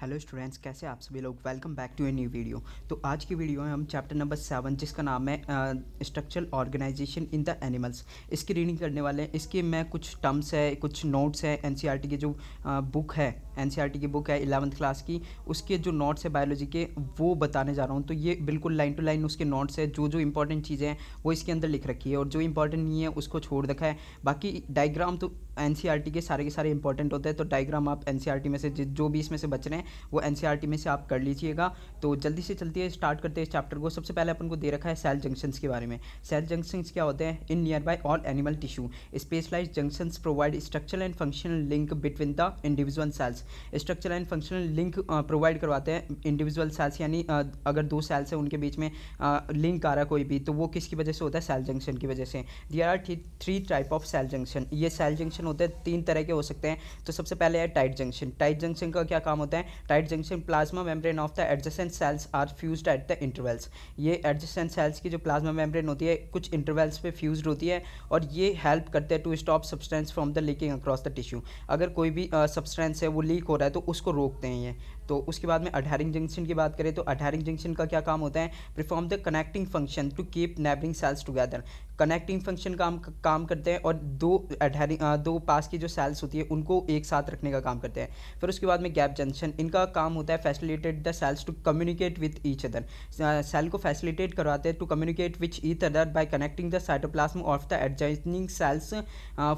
Hello students कैसे आप सभी लोग welcome back to a new video तो आज की वीडियो में हम चैप्टर नंबर सेवन जिसका नाम है structural organisation in the animals इसकी रीडिंग करने वाले हैं इसके मैं कुछ टर्म्स है कुछ नोट्स है एन e e की जो बुक है एन की बुक है इलेवंथ क्लास की उसके जो नोट्स है बायोलॉजी के वो बताने जा रहा हूँ तो ये बिल्कुल लाइन टू लाइन उसके नोट्स है जो जो इंपॉर्टेंट चीज़ें हैं वो इसके अंदर लिख रखी है और जो इंपॉर्टेंट नहीं है उसको छोड़ रखा है बाकी डायग्राम तो एन e के सारे के सारे इंपॉर्टेंट होते हैं तो डायग्राम आप एन में से जो भी इसमें से बच रहे हैं वो एन e में से आप कर लीजिएगा तो जल्दी से चलती स्टार्ट करते हैं इस चैप्टर को सबसे पहले अपन को दे रखा है सेल जंक्शन के बारे में सेल जंक्शन क्या होते हैं in near by all animal tissue specialise junction provide structural and functional link between the individual cells structural and functional link provide करवाते हैं इंडिविजुअल सेल्स यानी uh, अगर दो सेल्स हैं उनके बीच में लिंक uh, आ रहा कोई भी तो वो किसकी वजह से होता है सेल जंक्शन की वजह से there are three type of cell junction ये सेल जंक्शन होते हैं तीन तरह के हो सकते हैं तो सबसे पहले है टाइट जंक्शन टाइट जंक्शन का क्या काम होता है tight junction plasma membrane of the adjacent cells are fuse at the intervals ये एडजेसेंट सेल्स की जो प्लाज्मा मेम्ब्रेन होती है कुछ इंटरवल्स पे फ्यूज होती है और ये हेल्प करते हैं to stop substance from the leaking across the tissue अगर कोई भी सब्सटेंस है वो लीक हो रहा है तो उसको रोकते हैं ये तो उसके बाद में अडहरिंग जंक्शन की बात करें तो अडहरिंग जंक्शन का क्या काम होता है perform the connecting function to keep neighbouring cells together connecting function काम काम करते हैं और दो अडहरिंग दो पास की जो सेल्स होती है उनको एक साथ रखने का काम करते हैं फिर उसके बाद में गैप जंक्शन इनका काम होता है facilitate the cells to communicate with each other cell को फैसिलिटेट करवाते हैं to communicate which each other by connecting the cytoplasm of the adjusting cells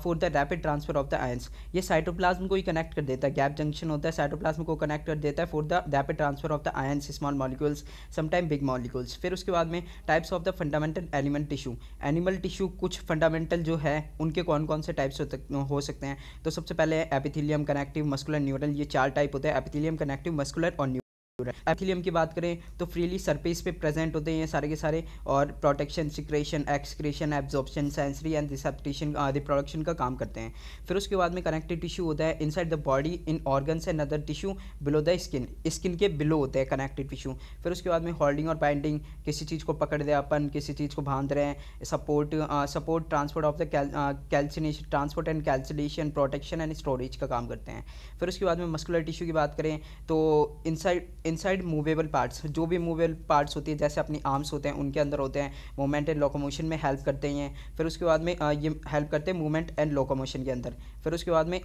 for the rapid transfer of the ions ये cytoplasm को ही connect कर देता है gap junction होता है साइटोप्लाज्म को कनेक्ट कर देता है होता है for the rapid transfer of the ion small molecules sometime big molecules फिर उसके बाद में types of the fundamental animal tissue animal tissue कुछ फंडामेंटल जो है उनके कौन कौन से टाइप्स हो सकते हैं तो सबसे पहले एपिथिलियम कनेक्टिव मस्कुलर न्यूरल ये चार टाइप होते हैं एपिथिलियम कनेक्टिव मस्कुलर और एथिलियम की बात करें तो फ्रीली सरफेस पे प्रेजेंट होते हैं सारे के सारे और protection secretion excretion absorption sensory and receptation reproduction का काम करते हैं फिर उसके बाद में कनेक्टेड टिश्यू होता है inside the body in organs and other tissue below the skin skin के बिलो होते हैं कनेक्टिव टिश्यू फिर उसके बाद में होल्डिंग और बाइंडिंग किसी चीज़ को पकड़ दे अपन किसी चीज़ को बांध रहे हैं support support transport of the calcination transport and calcilation protection and storage का काम करते हैं फिर उसके बाद में मस्कुलर टिश्यू की बात करें तो इनसाइड इनसाइड मूवेबल पार्ट्स जो भी मूवेबल पार्ट्स होती है जैसे अपनी आर्म्स होते हैं उनके अंदर होते हैं मूवमेंट एंड लोकोमोशन में हेल्प करते हैं फिर उसके बाद में ये हेल्प करते हैं मूवमेंट एंड लोकोमोशन के अंदर फिर उसके बाद में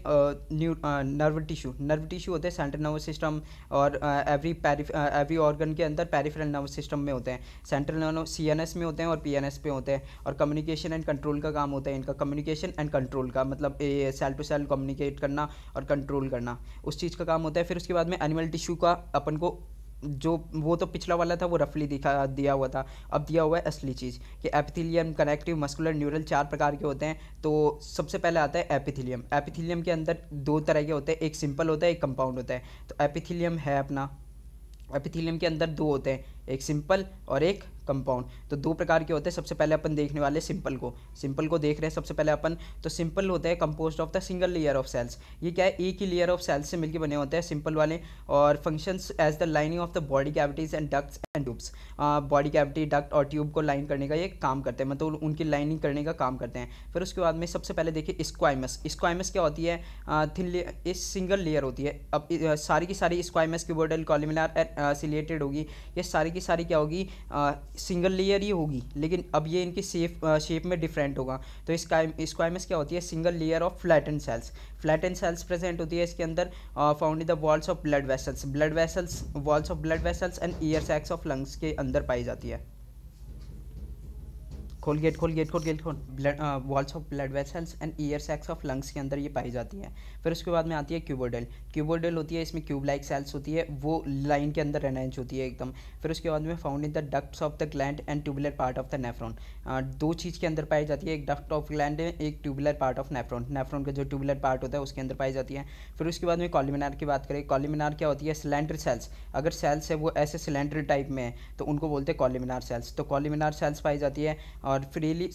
new nerve tissue nerve tissue होते हैं सेंट्रल नर्वस सिस्टम और एवरी पैरी एवरी ऑर्गन के अंदर पैरिफेरल नर्वस सिस्टम में होते हैं सेंट्रल नर्व सी में होते हैं और पी पे होते हैं और कम्युनिकेशन एंड कंट्रोल का काम होता है इनका कम्युनिकेशन एंड कंट्रोल का मतलब सेल टू सेल कम्युनिकेट करना और कंट्रोल करना उस चीज़ का काम होता है फिर उसके बाद में एनिमल टिश्यू का अपन को जो वो तो पिछला वाला था वो रफली दिखा दिया हुआ था अब दिया हुआ है असली चीज़ कि एपिथिलियम कनेक्टिव मस्कुलर न्यूरल चार प्रकार के होते हैं तो सबसे पहले आता है एपिथिलियम एपिथिलियम के अंदर दो तरह के होते हैं एक सिंपल होता है एक कंपाउंड होता है तो एपिथिलियम है अपना एपिथिलियम के अंदर दो होते हैं एक सिंपल और एक कंपाउंड तो दो प्रकार के होते हैं सबसे पहले अपन देखने वाले सिंपल को सिंपल को देख रहे हैं सबसे पहले अपन तो सिंपल होता है compose of the single layer of cells ये क्या है एक ही लेयर ऑफ सेल्स से मिलकर बने होते हैं सिंपल वाले और functions as the lining of the body cavities and ducts and tubes body cavity duct और ट्यूब को लाइन करने का ये काम करते हैं मतलब उनकी लाइनिंग करने का काम करते हैं फिर उसके बाद में सबसे पहले देखिए स्क्वाइमस स्क्वाइमस क्या होती है थिन इस सिंगल लेयर होती है अब सारी की सारी स्क्वाइमस बोर्डल कॉलिमिनार एसिलेटेड होगी ये सारी की सारी क्या होगी सिंगल लेयर ही होगी लेकिन अब ये इनकी शेप शेप में डिफरेंट होगा तो इसका स्क्वाइमस क्या होती है single layer of flatten cells flatten cells present होती है इसके अंदर found in the walls of blood vessels blood vessels walls of blood vessels and air sacs of lungs के अंदर पाई जाती है खोल गेट खोल गेट खोल गेट खोल blood walls of blood vessels and air sacs of lungs के अंदर ये पाई जाती है फिर उसके बाद में आती है क्यूबोडल क्यूबोडल होती है इसमें क्यूब लाइक सेल्स होती है वो लाइन के अंदर अरेंज होती है एकदम फिर उसके बाद में found in the ducts of the gland and tubular part of the nephron दो चीज़ के अंदर पाई जाती है एक डक्ट ऑफ ग्लैंड एक tubular part of nephron nephron का जो ट्यूबुलर पार्ट होता है उसके अंदर पाई जाती है फिर उसके बाद में कॉलिमिनार की बात करें कॉलिमिनार क्या होती है सिलेंडर सेल्स अगर सेल्स है वो ऐसे सिलेंडर टाइप में है तो उनको बोलते हैं कॉलिमिनार सेल्स तो कॉलिमिनार सेल्स पाई जाती है और और फ्रीली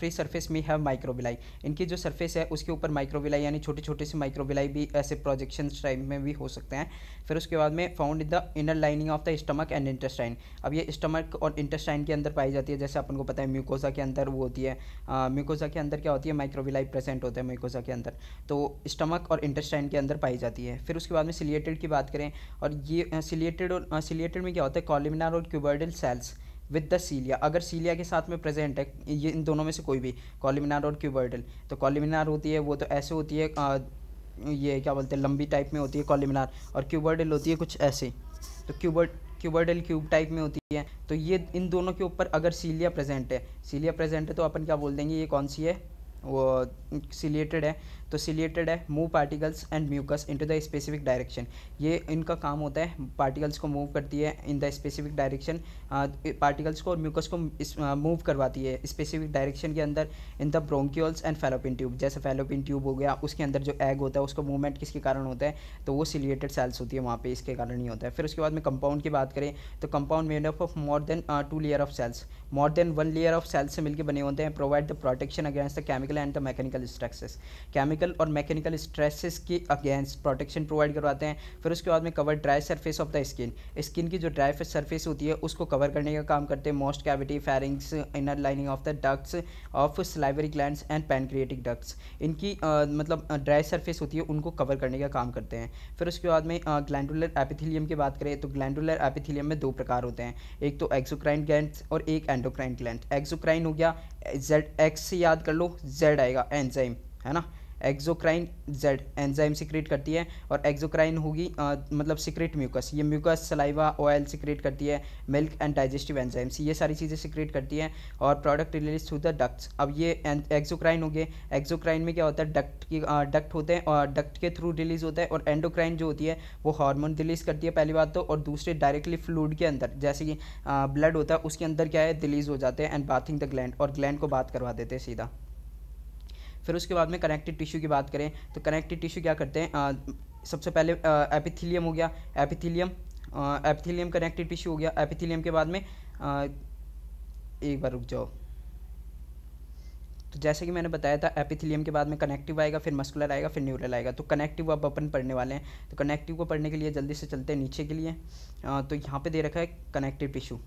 फ्री सरफेस में हैव माइक्रोविलाई इनकी जो सरफेस है उसके ऊपर माइक्रोविलाई यानी छोटे छोटे से माइक्रोविलाई भी ऐसे प्रोजेक्शन टाइप में भी हो सकते हैं फिर उसके बाद में found in the inner lining of the stomach and intestine अब ये स्टमक और इंटेस्टाइन के अंदर पाई जाती है जैसे अपन को पता है म्यूकोजा के अंदर वो होती है म्यूकोजा के अंदर क्या होती है माइक्रोविलाई प्रेजेंट होता है म्यूकोजा के अंदर तो स्टमक और इंटेस्टाइन के अंदर पाई जाती है फिर उसके बाद में सिलिएटेड की बात करें और ये सिलिएटेड और सिलिएटेड में क्या होता है कॉलिमिनार और cuboidal cells with the cilia अगर सीलिया के साथ में प्रेजेंट है ये इन दोनों में से कोई भी कॉलिमिनार और क्यूबर्डल तो कॉलिमिनार होती है वो तो ऐसे होती है आ, ये क्या बोलते हैं लंबी टाइप में होती है कॉलिमिनार और क्यूबर्डल होती है कुछ ऐसे तो क्यूबर्ड क्यूबर्डल क्यूब टाइप में होती है तो ये इन दोनों के ऊपर अगर सीलिया प्रेजेंट है सीलिया प्रेजेंट है तो अपन क्या बोल देंगे ये कौन सी है वो सिलेटेड है तो सिलिएटेड है move particles and mucus into the specific direction ये इनका काम होता है पार्टिकल्स को मूव करती है in the specific direction particles को और म्यूकस को मूव करवाती है स्पेसिफिक डायरेक्शन के अंदर in the bronchioles and fallopian tube जैसे फेलोपिन ट्यूब हो गया उसके अंदर जो एग होता है उसका मूवमेंट किसके कारण होता है तो वो सिलिएटेड सेल्स होती है वहाँ पर इसके कारण ही होता है फिर उसके बाद में कंपाउंड की बात करें तो compound made up of more than two layer of cells more than one layer of cells से मिलकर बने होते हैं provide the protection against the chemical and the mechanical structures chemical chemical और मैकेनिकल स्ट्रेसेस के अगेंस्ट प्रोटेक्शन प्रोवाइड करवाते हैं फिर उसके बाद में cover dry surface of the skin skin की जो ड्राई सरफेस होती है उसको कवर करने का काम करते हैं most cavity pharynx inner lining of the ducts of salivary gland and pancreatic ducts इनकी आ, मतलब ड्राई सर्फेस होती है उनको कवर करने का काम करते हैं फिर उसके बाद में ग्लैंडुलर एपिथिलियम की बात करें तो ग्लैंडुलर एपिथिलियम में दो प्रकार होते हैं एक तो एक्सोक्राइन ग्लैंड और एक एंडोक्राइन ग्लैंड एक्सोक्राइन हो गया जेड एक्स से याद कर लो जेड आएगा एंजाइम है ना एक्जोक्राइन जेड एंजाइम सिक्रेट करती है और एक्जोक्राइन होगी मतलब सिक्रेट म्यूकस ये म्यूकस सलाइवा ऑयल सिक्रेट करती है मिल्क एंड डाइजेस्टिव एंजाइम्स ये सारी चीज़ें सिक्रेट करती है और product release through the ducts अब ये एक्जोक्राइन हो गए एक्जोक्राइन में क्या होता है डक्ट की डक्ट होते हैं और डक्ट के थ्रू रिलीज होता है और एंडोक्राइन जो होती है वो हार्मोन रिलीज करती है पहली बात तो और दूसरे डायरेक्टली फ्लूड के अंदर जैसे कि ब्लड होता है उसके अंदर क्या है रिलीज हो जाते हैं एंड बाथिंग द ग्लैंड और ग्लैंड को बात करवा देते हैं सीधा फिर उसके बाद में कनेक्टिव टिश्यू की बात करें तो कनेक्टिव टिश्यू क्या करते हैं सबसे पहले एपिथिलियम हो गया एपिथिलियम एपिथिलियम कनेक्टिव टिश्यू हो गया एपिथीलियम के बाद में एक बार रुक जाओ तो जैसे कि मैंने बताया था एपिथिलियम के बाद में कनेक्टिव आएगा फिर मस्कुलर आएगा फिर न्यूरल आएगा तो कनेक्टिव अब अपन पढ़ने वाले हैं तो कनेक्टिव को पढ़ने के लिए जल्दी से चलते हैं नीचे के लिए तो यहाँ पे दे रखा है कनेक्टिव टिश्यू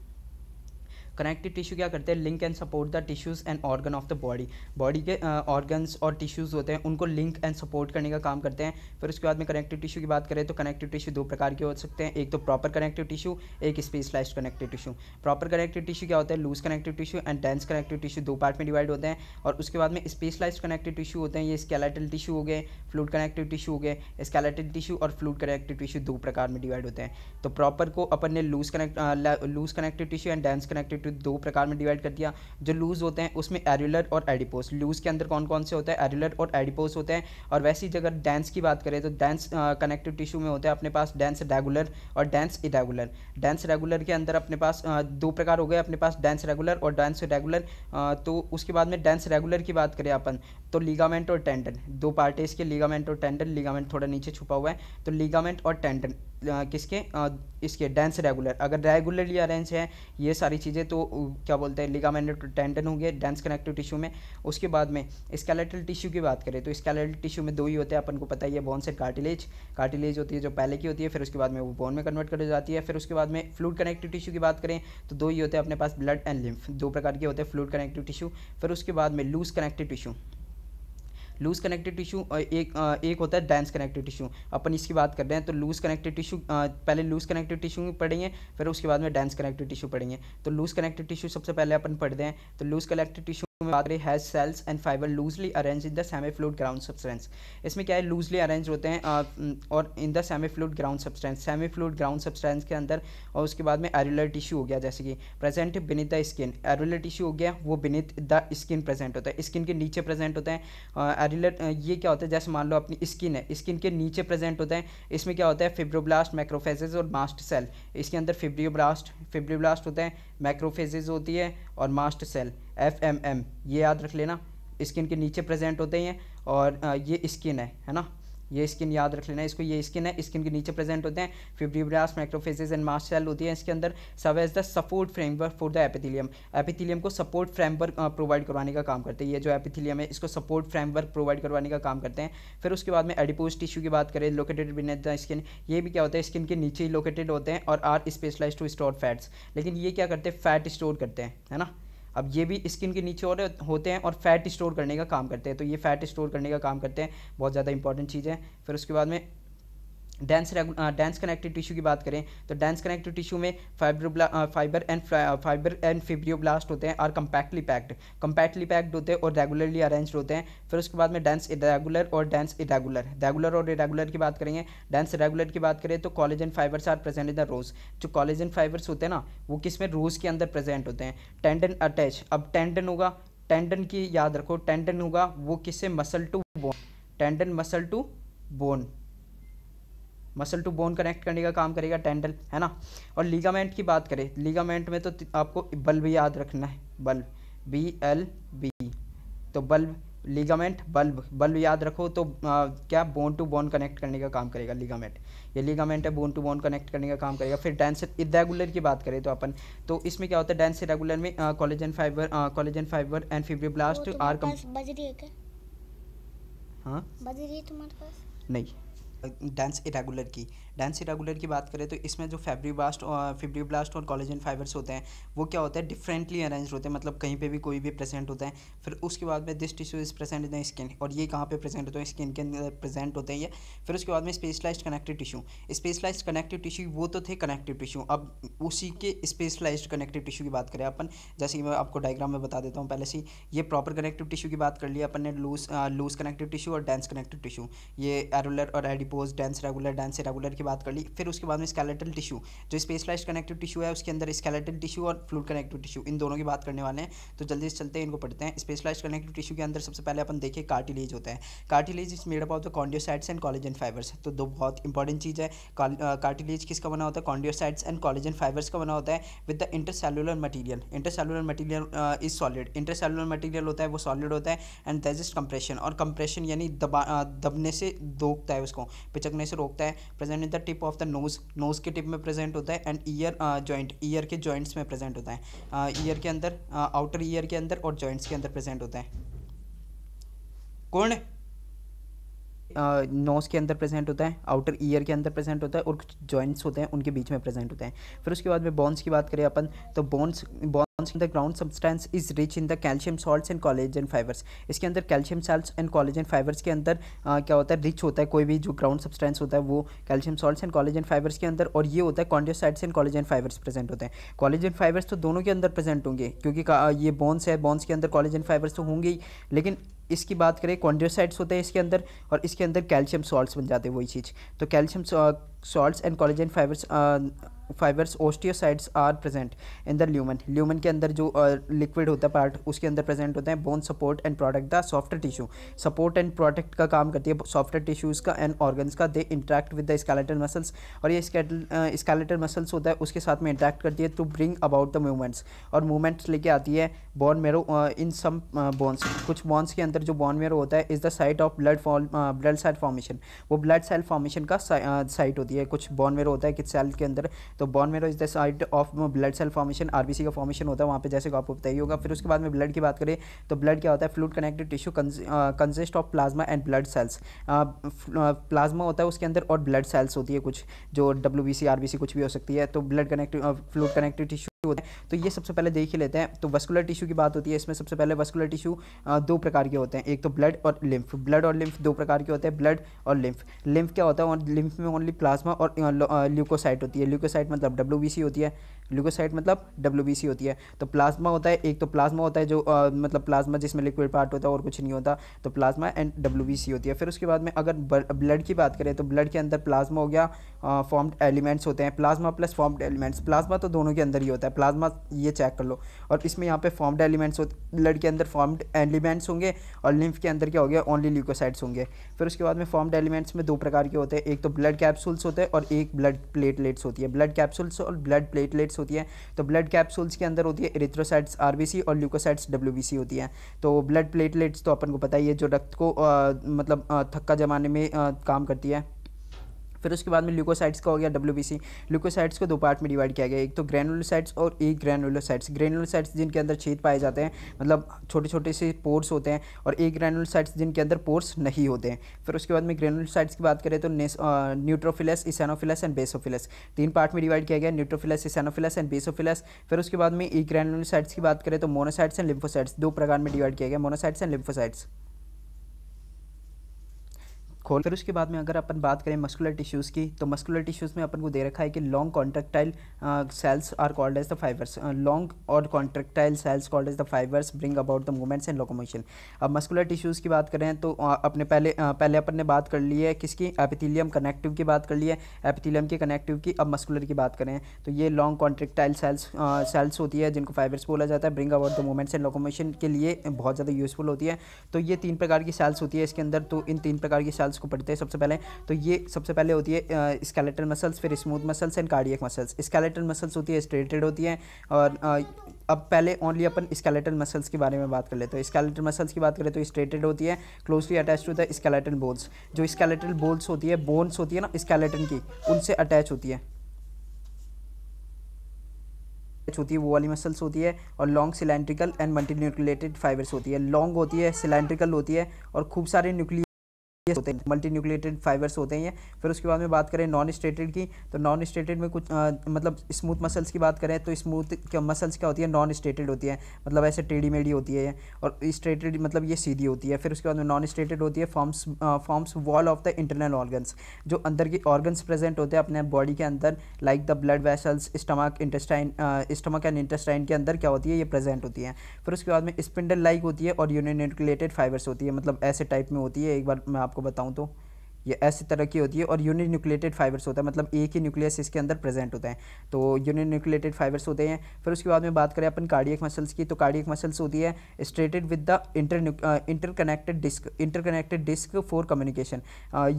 कनेक्टिव टिश्यू क्या करते हैं link and support the tissues and organ of the body body के ऑर्गन्स uh, और टिश्यूज़ होते हैं उनको लिंक एंड सपोर्ट करने का काम करते हैं फिर उसके बाद में कनेक्टिव टिश्यू की बात करें तो कनेक्टिव टिश्यू दो प्रकार के हो सकते हैं एक तो प्रॉपर कनेक्टिव टिश्यू एक specialise connective tissue proper connective tissue क्या होता है loose connective tissue and dense connective tissue दो पार्ट में डिवाइड होते हैं और उसके बाद में स्पेशलाइज कनेक्टिव टिश्यू होते हैं ये स्केलेटल टिश्यू हो गए फ्लूड कनेक्टिव टिश्यू हो गए स्केलेटल टिश्यू और फ्लूड कनेक्टिव टिश्यू दो प्रकार में डिवाइड होते हैं तो प्रॉपर को अपन ने loose connect loose connective tissue and dense connective two दो प्रकार में डिवाइड कर दिया जो लूज़ होते हैं उसमें एरुलर और एडिपोस लूज़ के अंदर कौन कौन से होते हैं एरुलर और एडिपोस होते हैं और वैसे ही अगर डेंस की बात करें तो डेंस कनेक्टिव टिश्यू में होते हैं अपने पास डेंस रेगुलर और डेंस इरेगुलर डेंस रेगुलर के अंदर अपने पास दो प्रकार हो गए अपने पास डेंस रेगुलर और डेंस इरेगुलर तो उसके बाद में डेंस रेगुलर की बात करें अपन तो लीगामेंट और टेंडन दो पार्ट इसके लीगामेंट और टेंडन लीगामेंट थोड़ा नीचे छुपा हुआ है तो लीगामेंट और टेंडन किसके इसके डेंस रेगुलर अगर रेगुलर अरेंज है ये सारी चीज़ें तो क्या बोलते हैं लिगामेंट टेंडन गया डेंस कनेक्टिव टिश्यू में उसके बाद में स्केलेटल टिश्यू की बात करें तो स्केलेटल टिश्यू में दो ही होते हैं अपन को पता ही है बोन से कार्टिलेज कार्टिलेज होती है जो पहले की होती है फिर उसके बाद में वो बोन में कन्वर्ट कर जाती है फिर उसके बाद में फ्लूड कनेक्टिव टिश्यू की बात करें तो दो ही होते हैं अपने पास ब्लड एंड लिम्फ दो प्रकार के होते हैं फ्लूड कनेक्टिव टिश्यू फिर उसके बाद में loose connective tissue loose connective tissue एक एक होता है डेंस कनेक्टिव टिश्यू अपन इसकी बात कर रहे हैं तो लूज़ कनेक्टिव टिश्यू पहले लूज़ कनेक्टिव टिश्यू पढ़ेंगे फिर उसके बाद में डेंस कनेक्टिव टिश्यू पढ़ेंगे तो लूज़ कनेक्टिव टिश्यू सबसे पहले अपन पढ़ते हैं तो loose connective tissue has cells and fibre loosely arrange in the semi fluid ground substance इसमें क्या है लूजली अरेंज होते हैं और in the semi fluid ground substance semi fluid ground substance के अंदर और उसके बाद में एरुलर टिश्यू हो गया जैसे कि present beneath the skin areolar tissue हो गया वो बिनिथ द स्किन प्रेजेंट होता है स्किन के नीचे प्रेजेंट होते हैं एरुलर ये क्या होता है जैसे मान लो अपनी स्किन है स्किन के नीचे प्रेजेंट होते हैं इसमें क्या होता है फिब्रोब्लास्ट मैक्रोफेजेज और मास्ट सेल इसके अंदर फिब्रियोब्लास्ट फिब्रियोब्लास्ट होते हैं मैक्रोफेजेज होती है और mast cell F M M ये याद रख लेना स्किन के नीचे प्रेजेंट होते हैं और ये स्किन है है ना ये स्किन याद रख लेना इसको ये स्किन है स्किन के नीचे प्रेजेंट होते हैं fibroblasts macrophages and mast cell होती है इसके अंदर सब as the support framework for the epithelium epithelium को सपोर्ट फ्रेमवर्क प्रोवाइड करवाने का काम करते हैं ये जो एपिथिलियम है इसको सपोर्ट फ्रेमवर्क प्रोवाइड करवाने का काम करते हैं फिर उसके बाद में एडिपोज टिश्यू की बात करें लोकेटेड बिने द स्किन ये भी क्या होता है स्किन के नीचे ही लोकेटेड होते हैं और are specialise to store fats लेकिन ये क्या करते हैं फैट स्टोर करते हैं है ना अब ये भी स्किन के नीचे और होते हैं और फैट स्टोर करने का काम करते हैं तो ये फैट स्टोर करने का काम करते हैं बहुत ज़्यादा इंपॉर्टेंट चीज़ है फिर उसके बाद में डेंस डेंस कनेक्टिव टिश्यू की बात करें तो डेंस कनेक्टिव टिश्यू में fibre fibre and fibre and fibroblast होते हैं और कम्पैक्टली पैक्ड कम्पैक्टली पैक्ड होते हैं और रेगुलरली अरेंज होते हैं फिर उसके बाद में डेंस इरेगुलर और डेंस इरेगुलर रेगुलर और इरेगुलर की बात करेंगे डेंस रेगुलर की बात करें तो collagen fibres are present in the rows जो कॉलेजन फाइबर्स होते हैं ना वो किस में रोज के अंदर प्रेजेंट होते हैं टेंडन अटैच अब टेंडन होगा टेंडन की याद रखो टेंडन होगा वो किससे muscle to bone tendon muscle to bone muscle to bone connect करने का काम करेगा टेंडल है ना और लीगामेंट की बात करें लीगामेंट में तो आपको बल्ब याद रखना है बल्ब बी एल बी तो बल्ब लीगामेंट बल्ब बल्ब याद रखो तो आ, क्या बोन टू बोन कनेक्ट करने का काम करेगा लीगामेंट ये लीगामेंट है बोन टू बोन कनेक्ट करने का काम करेगा फिर डेंस इरेगुलर की बात करें तो अपन तो इसमें क्या होता है डेंस इरेगुलर में collagen fibre collagen fibre and fibroblast are कम बज रही है क्या हाँ बज रही है तुम्हारे पास नहीं डांस इरेगुलर की डेंसी इरागुलर की बात करें तो इसमें जो फैब्रिक ब्लास्ट फिब्री ब्लास्ट और कॉलेजन फाइबर्स होते हैं वो क्या होता है डिफरेंटली अरेंज होते हैं मतलब कहीं पे भी कोई भी प्रेजेंट होता है फिर उसके बाद में this tissue is present in the skin और ये कहाँ पे प्रेजेंट होते हैं स्किन के अंदर प्रेजेंट होते हैं ये फिर उसके बाद में specialise connective tissue specialise connective tissue वो तो थे कनेक्टिव टिश्यू अब उसी के स्पेशलाइज कनेक्टिव टिश्यू की बात करें अपन जैसे कि मैं आपको डायग्राम में बता देता हूँ पहले से ये प्रॉपर कनेक्टिव टिश्यू की बात कर ली अपन ने लूज लूज कनेक्टिव टिश्यू और डेंस कनेक्टिव टिश्यू ये एरुलर और adipose dense regular dense regular की बात कर ली फिर उसके बाद में स्केलेटल टिश्यू जो स्पेशलाइज कनेक्टिव टिशू है उसके अंदर स्केलेटल टिश्यू और फ्लूड कनेक्टिव टिश्यू इन दोनों की बात करने वाले हैं तो जल्दी से चलते हैं इनको पढ़ते हैं स्पेशलाइज कनेक्टिव टिश्यू के अंदर सबसे पहले अपन देखें कार्टिलेज होता है cartilage is made up of the chondrocytes and collagen fibres तो दो बहुत इंपॉर्टेंट चीज़ है कार्टिलेज किसका बना होता है कॉन्डियोसाइड्स एंड कॉलेजन फाइबर्स का बना होता है with the intercellular material intercellular material is solid intercellular material होता है वो सॉलिड होता है एंड दैज इज कंप्रेशन और कंप्रेशन यानी दबा दबने से रोकता है उसको पिचकने से रोकता है present and the tip of the nose nose के टिप में प्रेजेंट होता है एंड ईयर जॉइंट ईयर के जॉइंट्स में प्रेजेंट होता है ईयर uh, के अंदर आउटर uh, ईयर के अंदर और जॉइंट्स के अंदर प्रेजेंट होता है कौन नोज uh, के अंदर प्रेजेंट होता है आउटर ईयर के अंदर प्रेजेंट होता है और कुछ जॉइंट्स होते हैं उनके बीच में प्रेजेंट होते हैं फिर उसके बाद में बॉन्स की बात करें अपन तो bones bones the ground substance is rich in the calcium salt and collagen fibres इसके अंदर calcium salts and collagen fibres के अंदर आ, क्या होता है रिच होता है कोई भी जो ग्राउंड सब्सटेंस होता है वो calcium salts and collagen fibres के अंदर और ये होता है chondrocytes and collagen fibres present होते हैं कॉलेजन फाइबर्स तो दोनों के अंदर प्रेजेंट होंगे क्योंकि ये बॉन्स है बॉन्स के अंदर कॉलेजन फाइबर्स तो होंगे ही लेकिन इसकी बात करें कॉन्डियोसाइड्स होते हैं इसके अंदर और इसके अंदर कैल्शियम सॉल्ट्स बन जाते हैं वही चीज़ तो calcium salt and collagen fibres fibres osteocytes are present in the lumen lumen के अंदर जो लिक्विड uh, होता है पार्ट उसके अंदर प्रेजेंट होते हैं bone support and protect the soft tissue support and protect का काम करती है सॉफ्ट टिश्यूज़ का एंड ऑर्गन्स का they interact with the skeletal muscles और ये स्केलेटल मसल्स होता है उसके साथ में इंट्रैक्ट करती है to bring about the movements और मूवमेंट्स लेके आती है बॉन मेरो इन सम बोन्स कुछ बॉन्स के अंदर जो बॉन मेरो होता है is the site of blood blood cell formation वो ब्लड सेल फॉर्मेशन का साइट होती है कुछ बॉन मेरो होता है कि सेल के अंदर तो bone marrow is the site of blood cell formation RBC का फॉर्मेशन होता है वहाँ पे जैसे आपको बताइए होगा फिर उसके बाद में ब्लड की बात करें तो ब्लड क्या होता है fluid connected tissue consist of plasma and blood cells plasma होता है उसके अंदर और ब्लड सेल्स होती है कुछ जो W B C R B C कुछ भी हो सकती है तो blood connected fluid connected tissue होते हैं तो ये सबसे पहले देख ही लेते हैं तो वस्कुलर टिश्यू की बात होती है इसमें सबसे पहले वस्कुलर टिश्यू दो प्रकार के होते हैं एक तो ब्लड और लिम्फ ब्लड और लिम्फ दो प्रकार के होते हैं ब्लड और लिम्फ लिम्फ क्या होता है और लिम्फ में ओनली प्लाज्मा और ल्यूकोसाइट होती है ल्यूकोसाइट मतलब डब्ल्यू होती है ल्यूकोसाइट मतलब डब्ल्यू होती है तो प्लाज्मा होता है एक तो प्लाज्मा होता है जो आ, मतलब प्लाज्मा जिसमें लिक्विड पार्ट होता है और कुछ नहीं होता तो प्लाज्मा एंड डब्ल्यू होती है फिर उसके बाद में अगर ब्लड की बात करें तो ब्लड के अंदर प्लाज्मा हो गया फॉर्म्ड एलिमेंट्स होते हैं plasma plus formed elements plasma तो दोनों के अंदर ही होता है प्लाज्मा ये चेक कर लो और इसमें यहाँ पे फॉर्म्ड एलिमेंट्स हो ब्लड के अंदर फॉर्म्ड एलिमेंट्स होंगे और लिम्फ के अंदर क्या हो गया ओनली ल्यूकोसाइट्स होंगे फिर उसके बाद में फॉर्म्ड एलिमेंट्स में दो प्रकार के होते हैं एक तो ब्लड कैप्सूल्स होते हैं और एक ब्लड प्लेटलेट्स होती है ब्लड कैप्सूल्स और ब्लड प्लेटलेट्स होती है तो ब्लड कैप्सूल्स के अंदर होती है इरिथ्रोसाइट्स आर और ल्यूकोसाइट्स डब्ल्यू होती हैं तो ब्लड प्लेटलेट्स तो अपन को पता ही है जो रक्त को आ, मतलब थक्का जमाने में आ, काम करती है फिर उसके बाद में ल्यूकोसाइट्स का हो गया डब्ल्यू ल्यूकोसाइट्स को दो पार्ट में डिवाइड किया गया एक तो ग्रैनुलोसाइट्स और एक ग्रैनुलोसाइट्स ग्रैनुलोसाइट्स जिनके अंदर छेद पाए जाते हैं मतलब छोटे छोटे से पोर्स होते हैं और एक ग्रैनुलोसाइट्स जिनके अंदर पोर्स नहीं होते हैं फिर उसके बाद में ग्रैनुलोसाइट्स की बात करें तो न्यूट्रोफिलस इसेनोफिलस एंड बेसोफिलस तीन पार्ट में डिवाइड किया गया न्यूट्रोफिलस इसेनोफिलस एंड बेसोफिलस फिर उसके बाद में एक ग्रैनुलोसाइट्स की बात करें तो मोनोसाइट्स एंड लिम्फोसाइट्स दो प्रकार में डिवाइड किया गया मोनोसाइट्स एंड लिम्फोसाइट्स खोल फिर उसके बाद में अगर अपन बात करें मस्कुलर टिश्यूज़ की तो मस्कुलर टिश्यूज़ में अपन को दे रखा है कि long contractile cells are called as the fibres long और contractile cells called as the fibres bring about the movements and locomotion अब मस्कुलर टिश्यूज़ की बात करें तो अपने पहले पहले अपन ने बात कर ली है किसकी एपिथीलियम कनेक्टिव की बात कर ली है एपिथीलियम के कनेक्टिव की अब मस्कुलर की बात करें तो ये लॉन्ग कॉन्ट्रेक्टाइल सेल्स सेल्स होती है जिनको फाइबर्स बोला जाता है bring about the movements and locomotion के लिए बहुत ज़्यादा यूजफुल होती है तो ये तीन प्रकार की सेल्स होती है इसके अंदर तो इन तीन प्रकार की सेल्स मसल्स को पढ़ते हैं सबसे पहले तो ये सबसे पहले होती है स्केलेटल मसल्स फिर smooth muscles and cardiac muscles skeletal muscles होती है स्ट्रेटेड होती हैं और अब पहले ओनली अपन स्केलेटल मसल्स के बारे में बात कर लेते हैं स्केलेटल मसल्स की बात करें तो स्ट्रेटेड होती है closely attach to the skeletal bones जो स्केलेटल बोन्स होती है बोन्स होती है ना स्केलेटन की उनसे अटैच होती है होती है वो वाली मसल्स होती है और long cylindrical and multinucleated fibres होती है लॉन्ग होती है सिलेंड्रिकल होती है और खूब सारे न्यूक्लियर ये होते हैं मल्टी न्यूक्लिएटेड फाइबर्स होते हैं फिर उसके बाद में बात करें नॉन स्टेटेड की तो नॉन स्टेटेड में कुछ आ, मतलब स्मूथ मसल्स की बात करें तो स्मूथ क्या मसल्स क्या होती है नॉन स्टेटेड होती है मतलब ऐसे टेढ़ी मेढ़ी होती है और स्टेटेड मतलब ये सीधी होती है फिर उसके बाद में नॉन स्टेटेड होती है forms forms wall of the internal organs जो अंदर के ऑर्गन्स प्रेजेंट होते हैं अपने बॉडी के अंदर like the blood vessels stomach intestine stomach and intestine के अंदर क्या होती है ये प्रेजेंट होती है फिर उसके बाद में स्पिंडल लाइक होती है और यूनिन्यूक्लेटेड फाइबर्स होती है मतलब ऐसे टाइप में होती है एक बार मैं आपको आपको बताऊँ तो ये ऐसी तरह की होती है और यूनिट न्यूक्लेटेड फाइबर्स होता है मतलब एक ही न्यूक्लियस इसके अंदर प्रेजेंट होता है तो यूनि न्यूक्लेटेड फाइबर्स होते हैं फिर उसके बाद में बात करें अपन कार्डियक मसल्स की तो कार्डियक मसल्स होती है striated with the inter interconnected disc interconnected disc for communication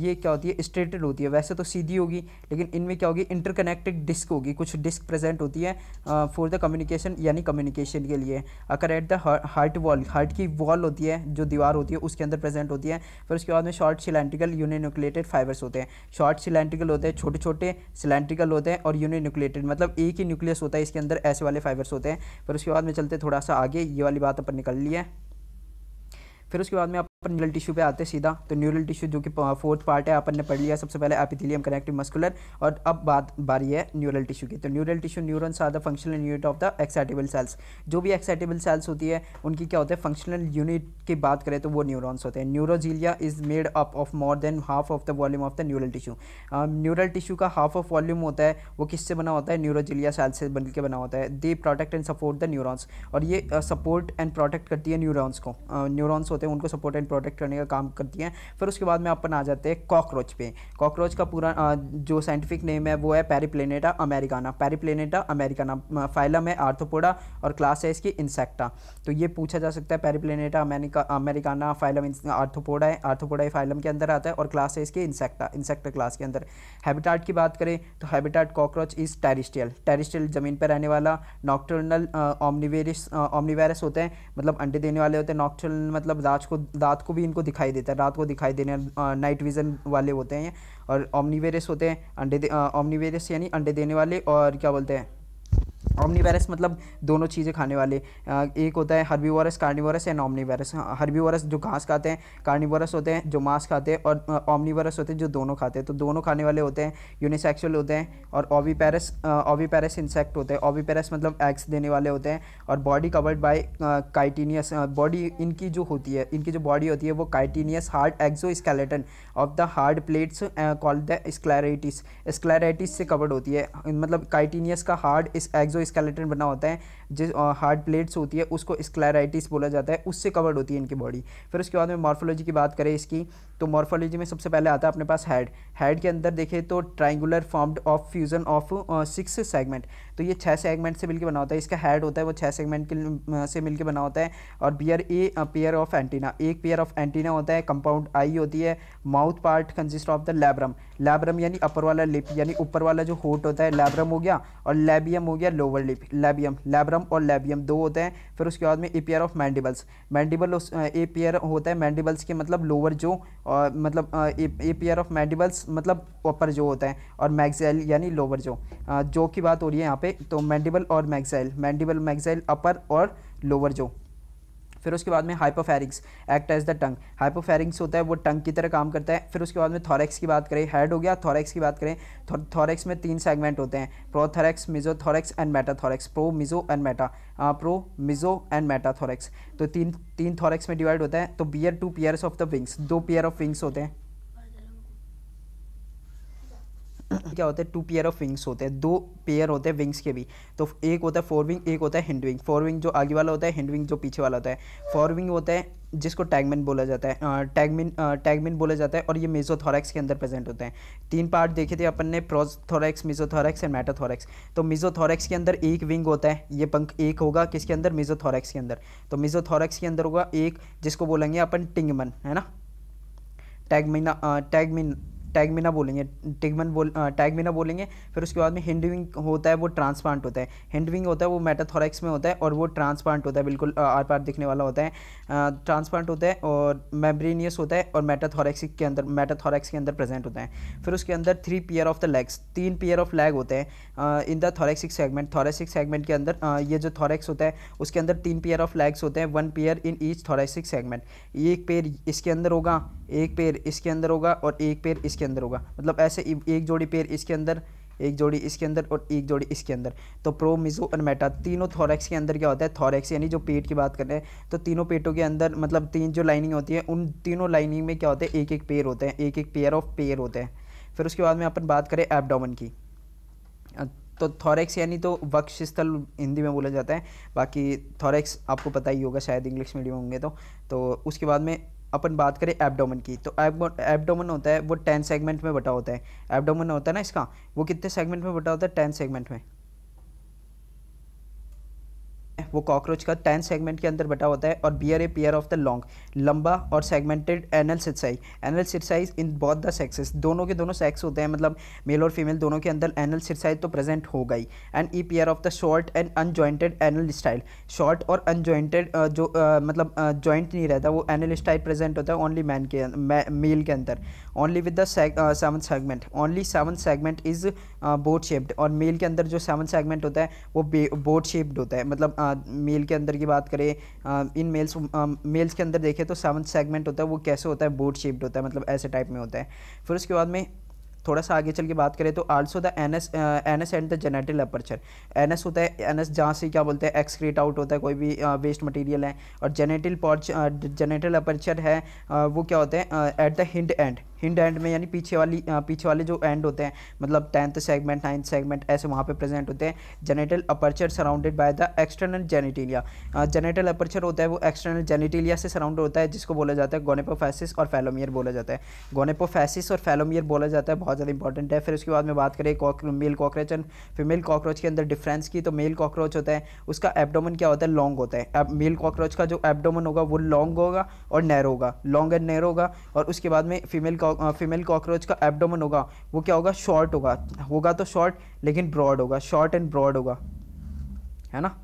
ये क्या होती है स्ट्रेटेड होती है वैसे तो सीधी होगी लेकिन इनमें क्या होगी इंटरकनेक्टेड डिस्क होगी कुछ डिस्क प्रेजेंट होती है फॉर द कम्युनिकेशन यानी कम्युनिकेशन के लिए occur at the heart wall heart की वॉल होती है जो दीवार होती है उसके अंदर प्रेजेंट होती है फिर उसके बाद में short cylindrical uni uninucleated fibres होते हैं शॉर्ट सिलेंट्रिकल होते हैं छोटे छोटे सिलेंट्रिकल होते हैं और यूनिन्यूक्लेटेड मतलब एक ही न्यूक्लियस होता है इसके अंदर ऐसे वाले फाइबर्स होते हैं फिर उसके बाद में चलते थोड़ा सा आगे ये वाली बात अपन निकल ली है फिर उसके बाद में आप अपन न्यूरल टिश्यू पे आते हैं सीधा तो न्यूरल टिश्यू जो कि फोर्थ पार्ट है अपन ने पढ़ लिया सबसे पहले एपिथेलियम कनेक्टिव मस्कुलर और अब बात बारी है न्यूरल टिश्यू की तो neural tissue neurons are the functional unit of the excitable cells जो भी एक्साइटेबल सेल्स होती है उनकी क्या होते हैं फंक्शनल यूनिट की बात करें तो वो न्यूरोन्स होते हैं neuroglia is made up of more than half of the volume of the neural tissue neural tissue का हाफ ऑफ वॉल्यूम होता है वो किससे बना होता है न्यूरोजीलिया सेल्स से बन के बना होता है they protect and support the neurons और ये सपोर्ट एंड प्रोटेक्ट करती है न्यूरोन्स को न्यूरोन्स होते हैं उनको सपोर्ट एंड प्रोटेक्ट करने का काम करती हैं फिर उसके बाद में अपन आ जाते हैं कॉकरोच पे कॉकरोच का पूरा जो साइंटिफिक नेम है वो है Periplaneta americana Periplaneta americana phylum है आर्थोपोडा और क्लास है इसकी इंसेक्टा तो ये पूछा जा सकता है Periplaneta America americana phylum Arthropoda है आर्थोपोडा फाइलम के अंदर आता है और क्लास है इसकी इंसेक्टा इंसेक्टा क्लास के अंदर हैबिटाट की बात करें तो habitat cockroach is terrestrial terrestrial ज़मीन पर रहने वाला नॉक्टर्नल ऑमनीवेरिस ऑमनीवेरस होते हैं मतलब अंडे देने वाले होते हैं नॉक्टर्नल मतलब रात को दांत रात को भी इनको दिखाई देता है रात को दिखाई देने नाइट विजन वाले होते हैं और ओमनीवेरियस होते हैं अंडे ओमनीवेरियस यानी अंडे देने वाले और क्या बोलते हैं ऑमनीवेरस मतलब दोनों चीज़ें खाने वाले एक होता है herbivorous carnivorous and omnivorous herbivorous जो घास खाते हैं कार्निवोरस होते हैं जो मांस खाते हैं और ऑमनीवोरस होते हैं जो दोनों खाते हैं तो दोनों खाने वाले होते हैं यूनिसेक्सुअल होते हैं और ओवीपेरस ओवीपेरस इंसेक्ट होते हैं ओवीपेरस मतलब एग्स देने वाले होते हैं और body covered by chitinous body इनकी जो होती है इनकी जो बॉडी होती है वो chitinous hard exoskeleton of the hard plates called the sclerites sclerites से कवर्ड होती है मतलब काइटीनियस का हार्ड एग्जो स्केलेटन बना होता है जिस हार्ड प्लेट्स होती है उसको स्क्लेराइटिस बोला जाता है उससे कवर्ड होती है इनकी बॉडी फिर उसके बाद में मॉर्फोलॉजी की बात करें इसकी तो मॉर्फोलॉजी में सबसे पहले आता है अपने पास हेड हेड के अंदर देखें तो triangular formed of fusion of six segment तो ये छः सेगमेंट से मिलकर बना होता है इसका हेड होता है वो छः सेगमेंट के से मिलकर बना होता है और bear a pair of antenna एक पेयर ऑफ एंटीना होता है कंपाउंड आई होती है mouth part consist of the labrum labrum यानी अपर वाला लिप यानी ऊपर वाला जो होट होता है लैब्रम हो गया और लेबियम हो गया लोअर लिप लेबियम लैब्रम फेमरम और लेबियम दो होते हैं फिर उसके बाद में a pair of mandibles mandible a pair होता है मैंडिबल्स के मतलब लोअर जो मतलब, मतलब और मतलब a pair of mandibles मतलब अपर जो होता है और मैगजाइल यानी लोअर जो जो की बात हो रही है यहाँ पे तो मैंडिबल और मैगजाइल मैंडिबल मैगजाइल अपर और लोअर जो फिर उसके बाद में hypopharynx act as the tongue hypopharynx होता है वो टंग की तरह काम करता है फिर उसके बाद में थॉरेक्स की बात करें हेड हो गया थॉरेक्स की बात करें थॉरेक्स में तीन सेगमेंट होते हैं meso mesothorax and metathorax pro meso and meta pro meso and metathorax तो तीन तीन थॉरेक्स में डिवाइड होता है तो bear two pairs of the wings दो पियर ऑफ विंग्स होते हैं Uh-uh. क्या होता है टू पेयर ऑफ विंग्स होते हैं दो पेयर होते हैं विंग्स के भी तो एक होता है फोर विंग एक होता है हिंड विंग फोर विंग जो आगे वाला होता है हिंड विंग जो पीछे वाला होता है फोर विंग होता है जिसको टैगमिन बोला जाता है टैगमिन टैगमिन बोला जाता है और ये मेजोथोरैक्स के अंदर प्रेजेंट होते हैं तीन पार्ट देखे थे अपन ने प्रोथोरैक्स मेजोथोरैक्स एंड मेटाथोरैक्स तो मेजोथोरैक्स के अंदर एक विंग होता है ये पंख एक होगा किसके अंदर मेजोथोरैक्स के अंदर तो मेजोथोरैक्स के अंदर होगा एक जिसको बोलेंगे अपन टिंगमन है ना टैगमिना टैगमिन टैगमिना बोलेंगे टिगमन बोल टैगमिना बोलेंगे फिर उसके बाद में हिंडविंग होता है वो ट्रांसप्लांट होता है हिंडविंग होता है वो मेटाथोरेक्स में होता है और वो ट्रांसप्लांट होता है बिल्कुल आर पार दिखने वाला होता है ट्रांसप्लांट होता है और मेम्ब्रेनियस होता है और मेटाथोरेक्स के अंदर मेटाथोरेक्स के अंदर प्रेजेंट होता है फिर उसके अंदर three pair of the legs तीन पेयर ऑफ लेग होते हैं in the thoracic segment thoracic segment के अंदर ये जो थोरेक्स होता है उसके अंदर तीन पेयर ऑफ लेग्स होते हैं one pair in each thoracic segment एक पेयर इसके अंदर होगा एक पेयर इसके अंदर होगा और एक पेयर इसके अंदर होगा मतलब ऐसे एक जोड़ी पेयर इसके अंदर एक जोड़ी इसके अंदर और एक जोड़ी इसके अंदर तो प्रो मिजो और मेटा तीनों थॉरेक्स के अंदर क्या होता है थॉरेक्स यानी जो पेट की बात कर रहे हैं तो तीनों पेटों के अंदर मतलब तीन जो लाइनिंग होती है उन तीनों लाइनिंग में क्या होते हैं एक एक पेयर होते हैं एक एक पेयर ऑफ पेयर होते हैं फिर उसके बाद में अपन बात करें एबडोमन की तो थॉरेक्स यानी तो वक्षस्थल हिंदी में बोला जाता है बाकी थॉरेक्स आपको पता ही होगा शायद इंग्लिश मीडियम होंगे तो तो उसके बाद में अपन बात करें एबडोमन की तो एबडोमन होता है वो टेन सेगमेंट में बटा होता है एबडोमन होता है ना इसका वो कितने सेगमेंट में बटा होता है टेन सेगमेंट में वो कॉकरोच का टेन सेगमेंट के अंदर बटा होता है और bear a pair of the long लंबा और segmented anal cerci anal cerci in both the sexes दोनों के दोनों सेक्स होते हैं मतलब मेल और फीमेल दोनों के अंदर एनल सिरसाई तो प्रेजेंट हो गई and a pair of the short and unjointed anal style short और अनजॉइंटेड जो आ, मतलब जॉइंट नहीं रहता वो एनल स्टाइल प्रेजेंट होता है ओनली मैन के मेल के अंदर only with the seven segment only seven segment is boat shaped और मेल के अंदर जो सेवन सेगमेंट होता है वो बोट शेप्ड होता है मतलब आ, मेल के अंदर की बात करें इन मेल्स मेल्स के अंदर देखें तो सेवन सेगमेंट होता है वो कैसे होता है बोट शेप्ड होता है मतलब ऐसे टाइप में होता है फिर उसके बाद में थोड़ा सा आगे चल के बात करें तो also the N S N S and the genital aperture N S होता है एन एस जहाँ से क्या बोलते हैं एक्सक्रीट आउट होता है कोई भी वेस्ट मटेरियल है और जेनेटल पॉर्च जेनेटल अपर्चर है वो क्या होता है at the hind end hind end में यानी पीछे वाली पीछे वाले जो एंड होते हैं मतलब टेंथ सेगमेंट नाइन्थ सेगमेंट ऐसे वहाँ पे प्रेजेंट होते हैं genital aperture surrounded by the external genitalia genital aperture होता है वो एक्सटर्नल जेनेटिलिया से सराउंड होता है जिसको बोला जाता है गोनेपोफेसिस और फेलोमियर बोला जाता है गोनेपोफेसिस और फैलोमियर बोला जाता है बहुत ज़्यादा इंपॉर्टेंट है फिर उसके बाद में बात करें male cockroach and female cockroach के अंदर डिफ्रेंस की तो मेल कॉकरोच होता है उसका एबडोमन क्या होता है लॉन्ग होता है मेल कॉकरोच का जो एबडोमन होगा वो लॉन्ग होगा और नैरो होगा लॉन्ग एंड नैरो होगा और उसके बाद में फीमेल फीमेल कॉकरोच uh, का एबडोमन होगा वो क्या होगा शॉर्ट होगा होगा तो शॉर्ट लेकिन ब्रॉड होगा शॉर्ट एंड ब्रॉड होगा है ना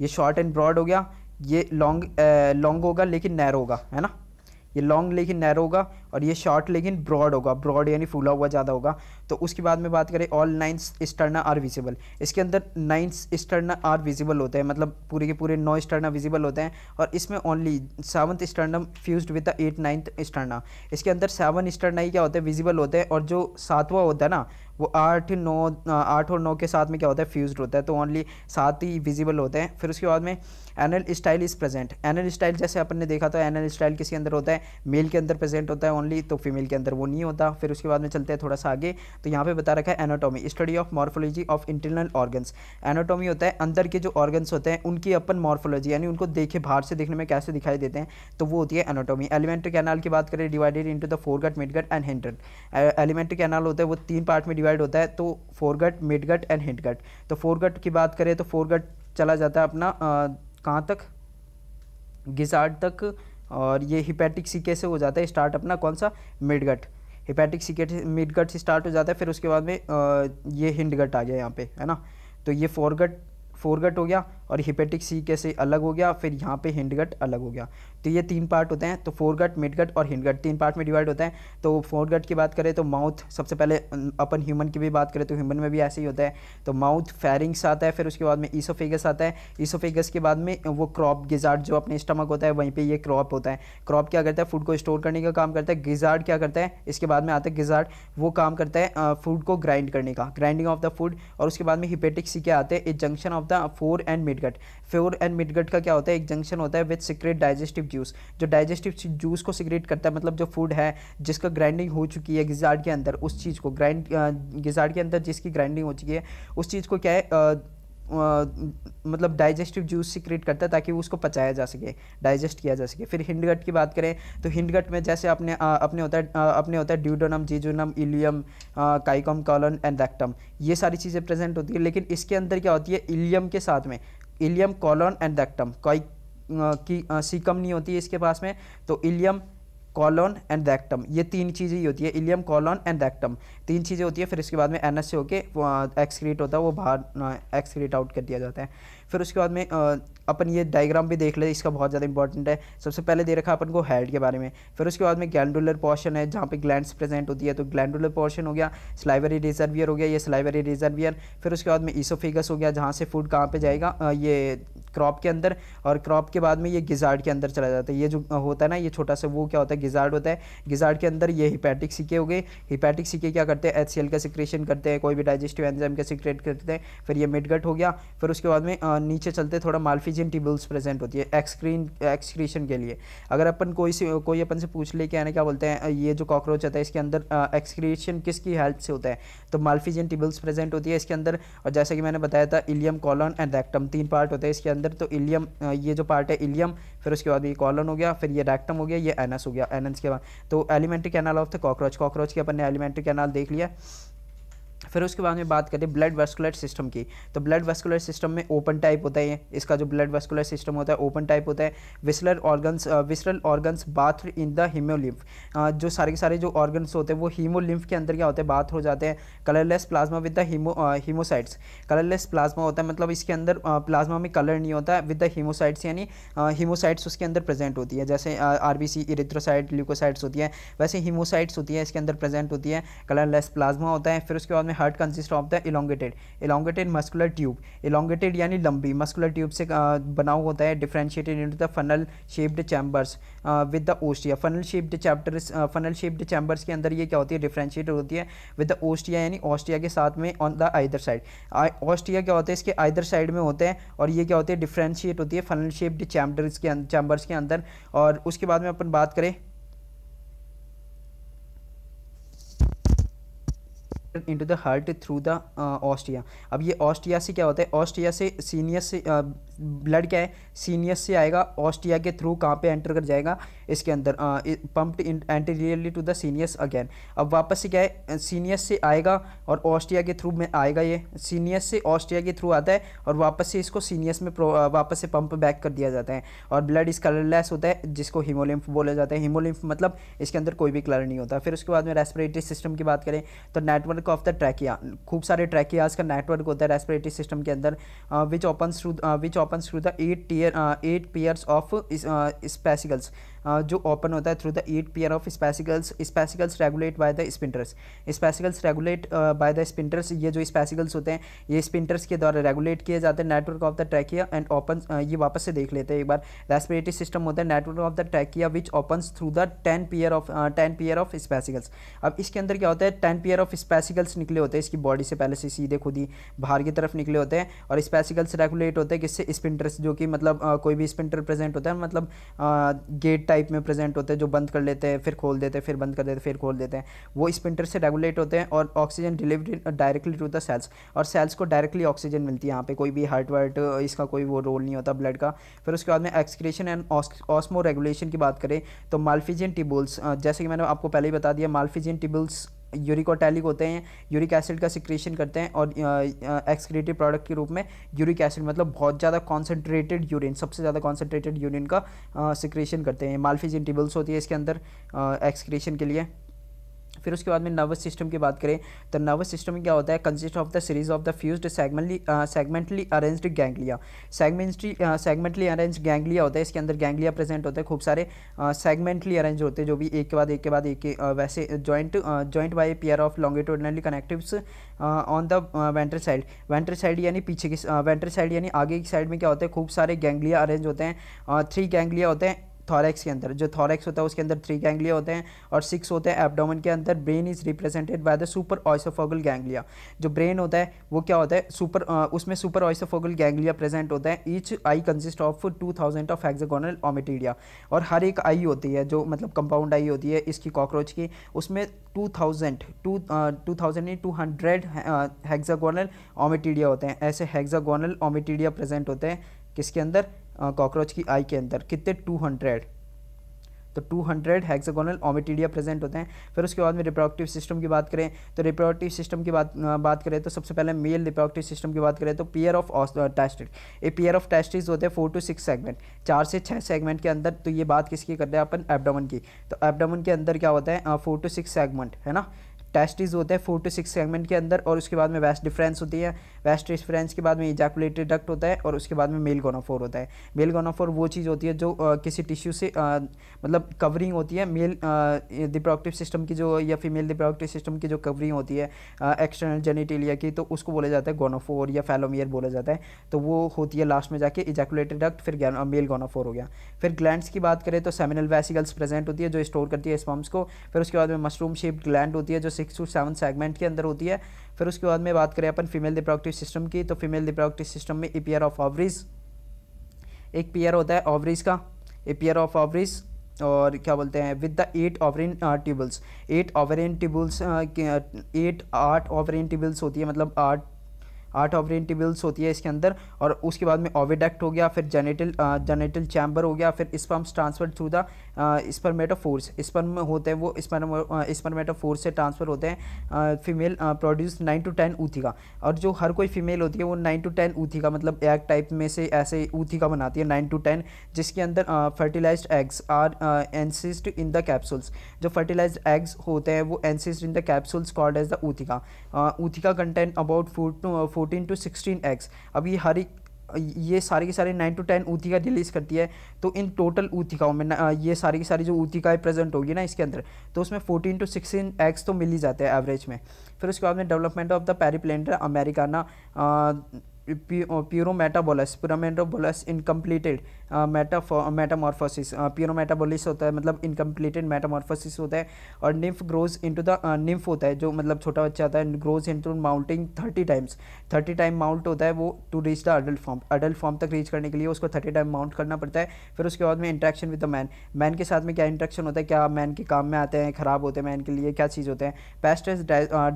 ये शॉर्ट एंड ब्रॉड हो गया ये लॉन्ग लॉन्ग uh, होगा लेकिन नैरो होगा है ना ये लॉन्ग लेकिन नैरो होगा और ये शॉर्ट लेकिन ब्रॉड होगा ब्रॉड यानी फूला हुआ ज़्यादा होगा तो उसके बाद में बात करें all nines sterna are visible इसके अंदर नाइन्स स्टर्ना आर विजिबल होते हैं मतलब पूरे के पूरे नौ स्टर्ना विजिबल होते हैं और इसमें only seventh sternum fuse with the eight ninth sterna इसके अंदर सेवन स्टर्ना ही क्या होते हैं विजिबल होते हैं और जो सातवा होता है ना वो आठ नौ आठ और नौ के साथ में क्या होता है फ्यूज होता है तो ओनली सात ही विजिबल होते हैं फिर उसके बाद में anal style is present anal style जैसे अपन ने देखा तो एनल स्टाइल किसी अंदर होता है मेल के अंदर प्रेजेंट होता है ओनली तो फीमेल के अंदर वो नहीं होता फिर उसके बाद में चलते हैं थोड़ा सा आगे तो यहाँ पे बता रखा है anatomy study of morphology of internal organs anatomy होता है अंदर के जो ऑर्गन्स होते हैं उनकी अपन मॉर्फोलॉजी यानी उनको देखे बाहर से देखने में कैसे दिखाई देते हैं तो वो होती है एनाटोमी एलिमेंट्री कैनाल की बात करें divided into the fore mid gut and hundred alimentary canal होता है वो तीन पार्ट में डिवाइड होता है तो फोरगट मिडगट एंड हिंडगट तो फोरगट की बात करें तो फोरगट चला जाता है अपना कहाँ तक गिजार्ड तक और ये हिपैटिक सीके से हो जाता है स्टार्ट अपना कौन सा मिडगट हिपैटिक सीकेट मिडगट से स्टार्ट हो जाता है फिर उसके बाद में आ, ये हिंडगट आ गया यहाँ पे है ना तो ये फोरगट फोरगट हो गया और हिपेटिक सी के से अलग हो गया फिर यहाँ पे हिंडगट अलग हो गया तो ये तीन पार्ट होते हैं तो फोरगट मिडगट और हिंडगट तीन पार्ट में डिवाइड होते हैं तो फोरगट की बात करें तो माउथ सबसे पहले अपन ह्यूमन की भी बात करें तो ह्यूमन में भी ऐसे ही होता है तो माउथ फेरिंग्स आता है फिर उसके बाद में ईसोफेगस आता है ईसोफेगस के बाद में वो क्रॉप गिजार्ड जो अपने स्टमक होता है वहीं पर ये क्रॉप होता है क्रॉप क्या करता है फूड को स्टोर करने का काम करता है गिजार्ड क्या करता है इसके बाद में आता है गिजार्ड वो काम करता है फूड को ग्राइंड करने का ग्राइंडिंग ऑफ द फूड और उसके बाद में हिपेटिक सी के आते हैं at junction of the fore and midgut fore and midgut का क्या होता है एक जंक्शन होता है विद सिक्रेट डाइजेस्टिव जूस जो डाइजेस्टिव जूस को सिक्रेट करता है मतलब जो फूड है जिसका ग्राइंडिंग हो चुकी है गिजार्ड के अंदर उस चीज़ को ग्राइंड गिजार्ड के अंदर जिसकी ग्राइंडिंग हो चुकी है उस चीज़ को क्या है मतलब डाइजेस्टिव जूस सिक्रेट करता है ताकि उसको पचाया जा सके डाइजेस्ट किया जा सके फिर हिंडगट की बात करें तो हिंडगट में जैसे अपने आ, अपने होता है अपने होता है duodenum jejunum ileum caecum colon and rectum ये सारी चीज़ें प्रेजेंट होती है लेकिन इसके अंदर क्या होती है इलियम के साथ में इलियम कॉलन एंड रेक्टम कोई की सीकम नहीं होती है इसके पास में तो इलियम कॉलन एंड रेक्टम ये तीन चीज़ें ही होती है इलियम कॉलोन एंड रेक्टम तीन चीज़ें होती है फिर इसके बाद में एन से होके एक्सक्रीट होता है वो बाहर एक्सक्रीट आउट कर दिया जाता है फिर उसके बाद में अपन ये डायग्राम भी देख ले इसका बहुत ज़्यादा इंपॉर्टेंट है सबसे पहले दे रखा अपन को हेड के बारे में फिर उसके बाद में ग्लैंडुलर पोर्शन है जहाँ पे ग्लैंड्स प्रेजेंट होती है तो ग्लैंडुलर पोर्शन हो गया स्लाइवरी रिजर्वियर हो गया ये स्लाइवरी रिजर्वियर फिर उसके बाद में ईसोफिगस हो गया जहाँ से फूड कहाँ पर जाएगा ये क्रॉप के अंदर और क्रॉप के बाद में ये गिजार्ड के अंदर चला जाता है ये जो होता है ना ये छोटा सा वो क्या होता है गिजार्ड होता है गिजार्ड के अंदर ये हिपैटिक सिक्के हो गए हिपैटिक सिक्के क्या करते हैं एच का सिक्रेशन करते हैं कोई भी डाइजेस्टिव एंजाइम का सिक्रेट करते हैं फिर ये मिडगट हो गया फिर उसके बाद में नीचे चलते थोड़ा मालफीजियन टिब्यूल्स प्रेजेंट होती है एक्सक्रीन एक्सक्रीशन के लिए अगर अपन कोई से कोई अपन से पूछ ले कि यानी क्या बोलते हैं ये जो कॉकरोच होता है इसके अंदर एक्सक्रीशन किसकी हेल्प से होता है तो मालफीजियन ट्यूबल्स प्रेजेंट होती है इसके अंदर और जैसा कि मैंने बताया था इलियम कॉलन एंड रैक्टम तीन पार्ट होते हैं इसके अंदर तो इलियम ये जो पार्ट है इलियम फिर उसके बाद ये कॉलन हो गया फिर ये रैक्टम हो गया ये एनस हो गया एनस के बाद तो alimentary canal of the cockroach cockroach के अपन ने एलिमेंट्री कैनाल देख लिया फिर उसके बाद में बात करें ब्लड वेस्कुलर सिस्टम की तो ब्लड वेस्कुलर सिस्टम में ओपन टाइप होता है इसका जो ब्लड वेस्कुलर सिस्टम होता है ओपन टाइप होता है visceral organs visceral organs bathe in the haemolymph जो सारे के सारे जो ऑर्गन्स होते हैं वो हीमोलिम्फ के अंदर क्या होते हैं बाथ हो जाते हैं colourless plasma with the haemo haemocytes colourless plasma होता है मतलब इसके अंदर प्लाज्मा में कलर नहीं होता विद द हीमोसाइट्स यानी हीमोसाइट्स उसके अंदर प्रेजेंट होती है जैसे R B C erythrocyte leucocytes होती है वैसे हीमोसाइट्स होती है इसके अंदर प्रेजेंट होती है कलरलेस प्लाज्मा होता है फिर उसके बाद में third consist of the elongated elongated muscular tube elongated यानी लंबी मस्कुलर ट्यूब से बना हुआ होता है differentiated in the funnel shaped chambers with the ostia funnel shaped chapter funnel shaped chambers के अंदर ये क्या होती है डिफ्रेंशिएटेड होती है विद द ओस्टिया यानी ऑस्टिया के साथ में on the either side ostia क्या होता है इसके आइदर साइड में होते हैं और ये क्या होती है डिफ्रेंशिएट होती है फनल शेप्ड चैम्बर्स के चैम्बर्स के अंदर और उसके बाद में अपन बात करें into the heart through the ostia अब ये ऑस्ट्रिया से क्या होता है ऑस्ट्रिया से सीनियस से uh, ब्लड क्या है सीनियस से आएगा ऑस्ट्रिया के थ्रू कहाँ पे एंटर कर जाएगा इसके अंदर pumped anteriorly to the sinus again अब वापस से क्या है सीनियस से आएगा और ऑस्ट्रिया के थ्रू में आएगा ये सीनियस से ऑस्ट्रिया के थ्रू आता है और वापस से इसको सीनियस में वापस से पंप बैक कर दिया जाता है और ब्लड इस कलरलेस होता है जिसको हिमोलिम्फ बोला जाता है हिमोलिम्फ मतलब इसके अंदर कोई भी कलर नहीं होता फिर उसके बाद में रेस्परेटरी सिस्टम की बात करें तो नेटवर्क ऑफ द ट्रैकिया खूब सारे ट्रैकियाज का नेटवर्क होता है रेस्परेटरी सिस्टम के अंदर which open through which opens through the eight tier uh, eight pairs of uh, uh spacicles जो ओपन होता है through the eight pair of spiracles spiracles regulate by the sphincters spiracles regulate by the sphincters ये जो स्पेसिकल्स होते हैं ये स्पिंटर्स के द्वारा रेगुलेट किए जाते हैं network of the trachea and open ये वापस से देख लेते हैं एक बार रेस्पिरेटरी सिस्टम होता है network of the trachea which open through the ten pair of ten pair of spiracles अब इसके अंदर क्या होता है टेन पेयर ऑफ स्पेसिकल्स निकले होते हैं इसकी बॉडी से पहले से सीधे खुद ही बाहर की तरफ निकले होते हैं और स्पेसिकल्स रेगुलेट होते हैं किससे स्पिंटर्स जो कि मतलब कोई भी स्पिंटर प्रेजेंट होता है मतलब गेट टाइप में प्रेजेंट होते हैं जो बंद कर लेते हैं फिर खोल देते हैं फिर बंद कर देते हैं फिर खोल देते हैं वो स्पिंटर से रेगुलेट होते हैं और oxygen delivery directly to the cells और सेल्स को डायरेक्टली ऑक्सीजन मिलती है यहाँ पे कोई भी हार्ट वर्ट uh, इसका कोई वो रोल नहीं होता ब्लड का फिर उसके बाद में एक्सक्रेशन एंड ऑस्मो रेगुलेशन की बात करें तो माल्फिजियन टिबुल्स uh, जैसे कि मैंने आपको पहले ही बता दिया Malpighian tubules uricotelic होते हैं यूरिक एसिड का सिक्रेशन करते हैं और एक्सक्रेटिव प्रोडक्ट के रूप में यूरिक एसिड मतलब बहुत ज़्यादा कॉन्सेंट्रेटेड यूरिन सबसे ज़्यादा कॉन्सेंट्रेटेड यूरिन का सिक्रेशन करते हैं मालफिज इंटिबल्स होती है इसके अंदर एक्सक्रेशन के लिए फिर उसके बाद में नर्वस सिस्टम की बात करें तो नर्वस सिस्टम क्या होता है consist of the series of the fuse segmentally segmentally arrange ganglia segmentally segmentally arrange ganglia होता है इसके अंदर गैंगलिया प्रेजेंट होते हैं खूब सारे सेगमेंटली uh, अरेंज होते हैं जो भी एक के बाद एक के बाद एक के uh, वैसे joint joint by pair of longitudinally connectives on the ventral side ventral side यानी पीछे की वेंटर uh, साइड यानी आगे की साइड में क्या होता है खूब सारे गैंगलिया अरेंज होते हैं थ्री गैंगलिया होते हैं थॉरेक्स के अंदर जो थॉरेक्स होता है उसके अंदर थ्री गैंगलिया होते हैं और सिक्स होते हैं एबडोमन के अंदर brain is represented by the super oesophageal ganglia जो ब्रेन होता है वो क्या होता है सुपर उसमें सुपर ऑइसोफोगल गैंगलिया प्रेजेंट होता है each eye consist of two thousand of hexagonal ommatidia और हर एक आई होती है जो मतलब कंपाउंड आई होती है इसकी कॉकरोच की उसमें two thousand two two thousand नहीं टू हंड्रेड हेक्सागोनल ओमेटीडिया होते हैं ऐसे हेक्सागोनल ओमेटीडिया प्रेजेंट होते हैं किसके अंदर कॉकरोच की आई के अंदर कितने टू हंड्रेड तो 200 हंड्रेड हैक्सागोनल ओमिटीडिया प्रेजेंट होते हैं फिर उसके बाद में रिप्रोडक्टिव सिस्टम की बात करें तो रिप्रोडक्टिव सिस्टम की बात बात करें तो सबसे पहले मेल रिप्रोडक्टिव सिस्टम की बात करें तो पेयर ऑफ टेस्टिक ये पेयर ऑफ टेस्टिक्स होते हैं फोर टू सिक्स सेगमेंट चार से छः सेगमेंट के अंदर तो ये बात किसकी कर रहे हैं अपन एबडामन की तो एबडामन के अंदर क्या होता है फोर टू सिक्स सेगमेंट है ना टेस्टिस होता है फोर टू सिक्स सेगमेंट के अंदर और उसके बाद में वेस्ट डिफरेंस होती है वेस्ट डिफरेंस के बाद में इजैकुलेटरी डक्ट होता है और उसके बाद में मेल गोनाफोर होता है मेल गोनाफोर वो चीज़ होती है जो आ, किसी टिश्यू से आ, मतलब कवरिंग होती है मेल रिप्रोडक्टिव सिस्टम की जो या फीमेल रिप्रोडक्टिव सिस्टम की जो कवरिंग होती है एक्सटर्नल जेनिटेलिया की तो उसको बोला जाता है गोनाफोर या फैलोमियर बोला जाता है तो वो होती है लास्ट में जाके इजैकुलेटरी डक्ट फिर मेल गोनाफोर हो गया फिर ग्लैंड्स की बात करें तो सेमिनल वेसिकल्स प्रेजेंट होती है जो स्टोर करती है स्पम्स को फिर उसके बाद में मशरूम शेप्ड ग्लैंड होती है जो सिक्स टू सेवन सेगमेंट के अंदर होती है फिर उसके बाद में बात करें अपन फीमेल रिप्रोडक्टिव सिस्टम की तो फीमेल रिप्रोडक्टिव सिस्टम में ई ऑफ ऑवरीज एक पेयर होता है ऑवरीज का ई पेयर ऑफ ऑवरीज और क्या बोलते हैं with the eight ovarian tubules eight ovarian tubules eight आठ ऑवरिन ट्यूबल्स होती है मतलब आठ आठ ऑवरिन ट्यूबल्स होती है इसके अंदर और उसके बाद में ओविडक्ट हो गया फिर जेनेटल जेनेटल चैम्बर हो गया फिर sperms transfer through the spermatophores sperm होते हैं वो स्पर्म स्पर्मेटोफोर्स से ट्रांसफ़र होते हैं female produce nine to ten ootheca और जो हर कोई फीमेल होती है वो नाइन टू टेन ऊथिका मतलब एग टाइप में से ऐसे ऊथिका बनाती है नाइन टू टेन जिसके अंदर fertilise eggs are encyst in the capsules जो फर्टिलाइज एग्स होते हैं वो encyst in the capsules called as the ootheca ootheca content about fourteen to sixteen eggs अभी हर एक ये सारी की सारी nine to ten ootheca release करती है तो इन टोटल ऊतिकाओं में ये सारी की सारी जो ऊतिकाएँ प्रेजेंट होगी ना इसके अंदर तो उसमें फोर्टीन टू सिक्सटीन एग्स तो मिल ही जाते हैं एवरेज में फिर उसके बाद में development of the Periplaneta americana metabolous paurometabolous incompleted metamorphosis paurometabolous होता है मतलब इनकम्प्लीटेड मेटामॉर्फोसिस होता है और nymph grows into the nymph होता है जो मतलब छोटा बच्चा होता है grows into moulting thirty times thirty time moult होता है वो to reach the adult form adult form तक रीच करने के लिए उसको थर्टी टाइम माउंट करना पड़ता है फिर उसके बाद में interaction with the man man के साथ में क्या इंट्रैक्शन होता है क्या मैन के काम में आते हैं ख़राब होते हैं मैन के लिए क्या चीज़ होते हैं पेस्ट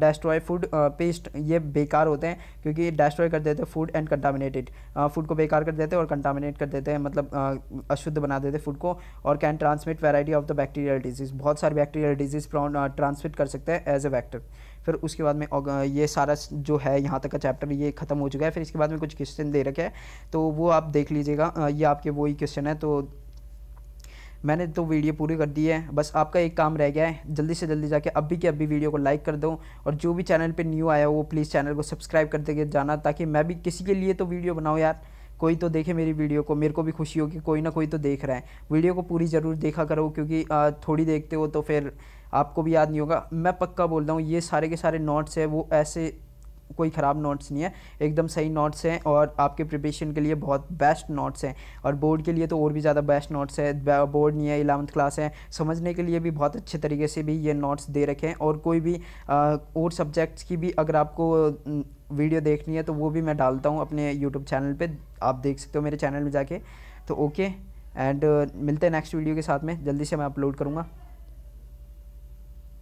डेस्ट्रॉय फूड पेस्ट ये बेकार होते हैं क्योंकि डेस्ट्रॉय कर देते हैं फूड एंड कंटामिनेटेड फूड को बेकार कर देते हैं और कंटामिनेट कर देते हैं मतलब uh, अशुद्ध बना देते हैं फूड को और can transmit variety of the bacterial disease बहुत सारे बैक्टीरियल डिजीज़ ट्रांसमिट कर सकते हैं एज ए वैक्टर फिर उसके बाद में ये सारा जो है यहाँ तक का चैप्टर ये ख़त्म हो चुका है फिर इसके बाद में कुछ क्वेश्चन दे रखे हैं तो वो आप देख लीजिएगा uh, ये आपके वही क्वेश्चन है तो मैंने तो वीडियो पूरी कर दी है बस आपका एक काम रह गया है जल्दी से जल्दी जाके अभी के अभी वीडियो को लाइक कर दो और जो भी चैनल पे न्यू आया हो वो प्लीज़ चैनल को सब्सक्राइब कर देकर जाना ताकि मैं भी किसी के लिए तो वीडियो बनाऊँ यार कोई तो देखे मेरी वीडियो को मेरे को भी खुशी होगी कोई ना कोई तो देख रहा है वीडियो को पूरी ज़रूर देखा करो क्योंकि थोड़ी देखते हो तो फिर आपको भी याद नहीं होगा मैं पक्का बोलता हूँ ये सारे के सारे नोट्स है वो ऐसे कोई ख़राब नोट्स नहीं है एकदम सही नोट्स हैं और आपके प्रिपरेशन के लिए बहुत बेस्ट नोट्स हैं और बोर्ड के लिए तो और भी ज़्यादा बेस्ट नोट्स है बोर्ड नहीं है इलेवंथ क्लास है समझने के लिए भी बहुत अच्छे तरीके से भी ये नोट्स दे रखे हैं और कोई भी आ, और सब्जेक्ट्स की भी अगर आपको वीडियो देखनी है तो वो भी मैं डालता हूँ अपने यूट्यूब चैनल पर आप देख सकते हो मेरे चैनल में जाके तो ओके एंड मिलते हैं नेक्स्ट वीडियो के साथ में जल्दी से मैं अपलोड करूँगा